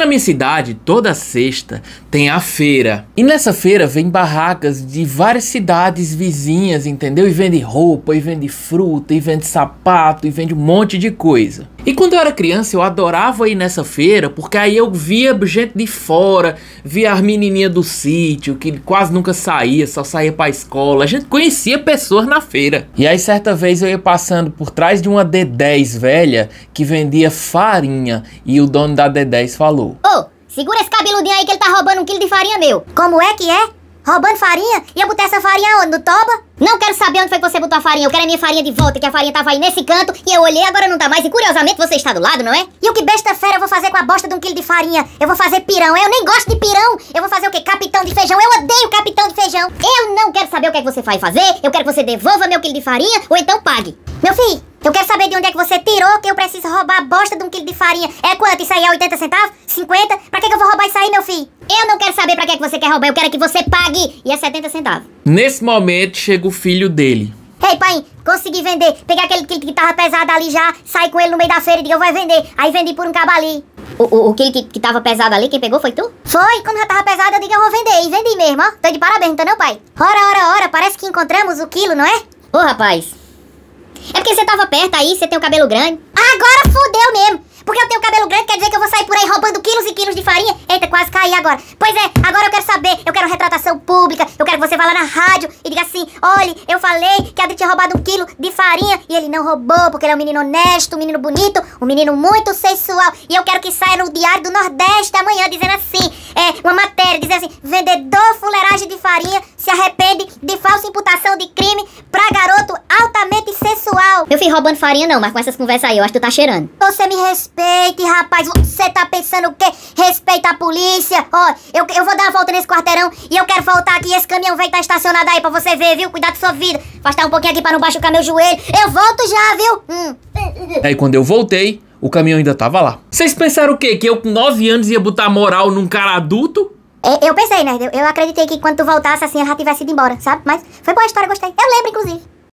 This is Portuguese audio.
na minha cidade, toda sexta, tem a feira. E nessa feira vem barracas de várias cidades vizinhas, entendeu? E vende roupa, e vende fruta, e vende sapato, e vende um monte de coisa. E quando eu era criança, eu adorava ir nessa feira, porque aí eu via gente de fora, via as menininhas do sítio, que quase nunca saía, só saía pra escola. A gente conhecia pessoas na feira. E aí, certa vez, eu ia passando por trás de uma D10 velha que vendia farinha, e o dono da D10 falou: Ô, oh, segura esse cabeludinho aí que ele tá roubando um quilo de farinha meu. Como é que é? Roubando farinha? Ia botar essa farinha onde? No toba? Não quero saber onde foi que você botou a farinha. Eu quero a minha farinha de volta, que a farinha tava aí nesse canto e eu olhei, agora não tá mais. E curiosamente você está do lado, não é? E o que besta fera eu vou fazer com a bosta de um quilo de farinha? Eu vou fazer pirão. É? Eu nem gosto de pirão. Eu vou fazer o quê? Capitão de feijão. Eu odeio capitão de feijão. Eu não quero saber o que é que você vai fazer. Eu quero que você devolva meu quilo de farinha ou então pague. Meu filho, eu quero saber de onde é que você tirou que eu preciso roubar a bosta de um quilo de farinha. É quanto? Isso aí é 80 centavos? 50? Pra que, que eu vou roubar isso aí, meu filho? Eu não quero saber pra que, é que você quer roubar, eu quero que você pague. E é 70 centavos. Nesse momento chega o filho dele. Ei, pai, consegui vender. Peguei aquele quilo que tava pesado ali já, saí com ele no meio da feira e digo, eu vou vender. Aí vendi por um cabali. O, o, o quilo que, que tava pesado ali, quem pegou foi tu? Foi, quando já tava pesado eu digo, eu vou vender. E vendi mesmo, ó. Tô de parabéns, tá não, pai? Ora, ora, ora, parece que encontramos o quilo, não é? Ô, rapaz, é porque você tava perto aí, você tem o cabelo grande. Agora fudeu mesmo! Porque eu tenho cabelo grande, quer dizer que eu vou sair por aí roubando quilos e quilos de farinha? Eita, quase caí agora. Pois é, agora eu quero saber, eu quero retratação pública, eu quero que você vá lá na rádio e diga assim: olhe, eu falei que a Adri tinha roubado um quilo de farinha e ele não roubou, porque ele é um menino honesto, um menino bonito, um menino muito sensual. E eu quero que saia no Diário do Nordeste amanhã dizendo assim: é, uma matéria dizendo assim: vendedor fuleiragem de farinha se arrepende de falsa imputação de crime pra garoto alto fiz assim, roubando farinha, não, mas com essas conversas aí, eu acho que tu tá cheirando. Você me respeite, rapaz. Você tá pensando o quê? Respeita a polícia. Ó, oh, eu, eu vou dar a volta nesse quarteirão e eu quero voltar aqui. Esse caminhão velho tá estacionado aí pra você ver, viu? Cuidado da sua vida. Afastar um pouquinho aqui pra não machucar meu joelho. Eu volto já, viu? Hum. Aí é, quando eu voltei, o caminhão ainda tava lá. Vocês pensaram o quê? Que eu com 9 anos ia botar moral num cara adulto? É, eu pensei, né? Eu, eu acreditei que quando tu voltasse assim, ela já tivesse ido embora, sabe? Mas foi boa a história, gostei. Eu lembro, inclusive.